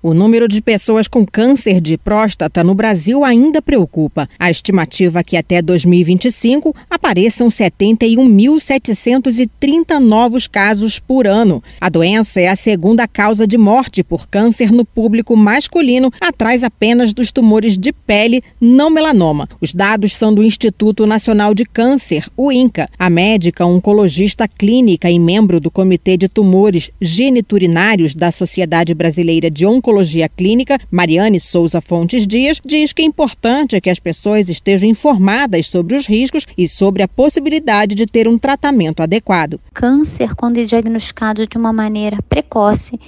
O número de pessoas com câncer de próstata no Brasil ainda preocupa. A estimativa é que até 2025 apareçam 71.730 novos casos por ano. A doença é a segunda causa de morte por câncer no público masculino, atrás apenas dos tumores de pele não melanoma. Os dados são do Instituto Nacional de Câncer, o INCA. A médica oncologista clínica e membro do Comitê de Tumores Geniturinários da Sociedade Brasileira de Oncologia Psicologia Clínica, Mariane Souza Fontes Dias, diz que é importante que as pessoas estejam informadas sobre os riscos e sobre a possibilidade de ter um tratamento adequado. Câncer, quando é diagnosticado de uma maneira precoce,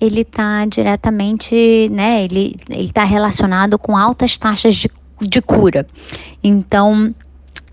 ele está diretamente, né, ele está relacionado com altas taxas de, de cura. Então,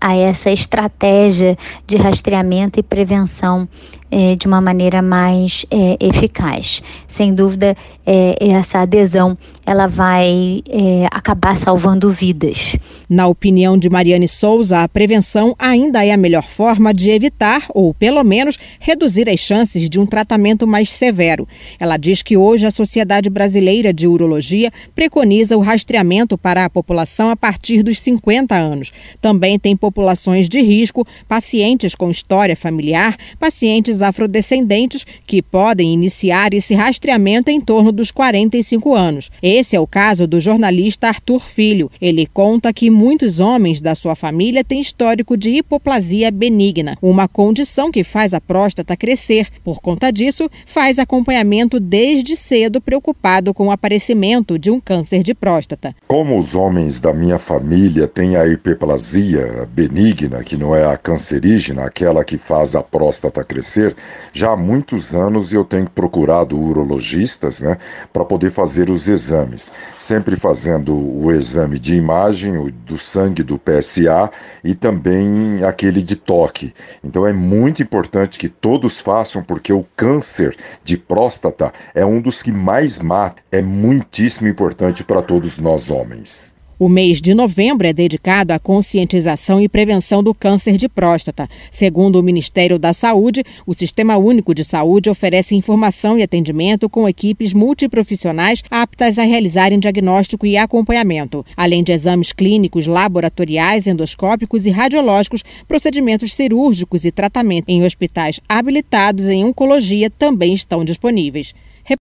a essa estratégia de rastreamento e prevenção é, de uma maneira mais é, eficaz. Sem dúvida, é, essa adesão ela vai é, acabar salvando vidas. Na opinião de Mariane Souza, a prevenção ainda é a melhor forma de evitar ou, pelo menos, reduzir as chances de um tratamento mais severo. Ela diz que hoje a Sociedade Brasileira de Urologia preconiza o rastreamento para a população a partir dos 50 anos. Também tem populações de risco, pacientes com história familiar, pacientes afrodescendentes que podem iniciar esse rastreamento em torno dos 45 anos. Esse é o caso do jornalista Arthur Filho. Ele conta que muitos homens da sua família têm histórico de hipoplasia benigna, uma condição que faz a próstata crescer. Por conta disso, faz acompanhamento desde cedo preocupado com o aparecimento de um câncer de próstata. Como os homens da minha família têm a hipoplasia benigna, que não é a cancerígena, aquela que faz a próstata crescer, fazer já há muitos anos eu tenho procurado urologistas né, para poder fazer os exames, sempre fazendo o exame de imagem, o do sangue do PSA e também aquele de toque. Então é muito importante que todos façam, porque o câncer de próstata é um dos que mais mata, é muitíssimo importante para todos nós homens. O mês de novembro é dedicado à conscientização e prevenção do câncer de próstata. Segundo o Ministério da Saúde, o Sistema Único de Saúde oferece informação e atendimento com equipes multiprofissionais aptas a realizarem diagnóstico e acompanhamento, além de exames clínicos, laboratoriais, endoscópicos e radiológicos, procedimentos cirúrgicos e tratamento em hospitais habilitados em oncologia também estão disponíveis.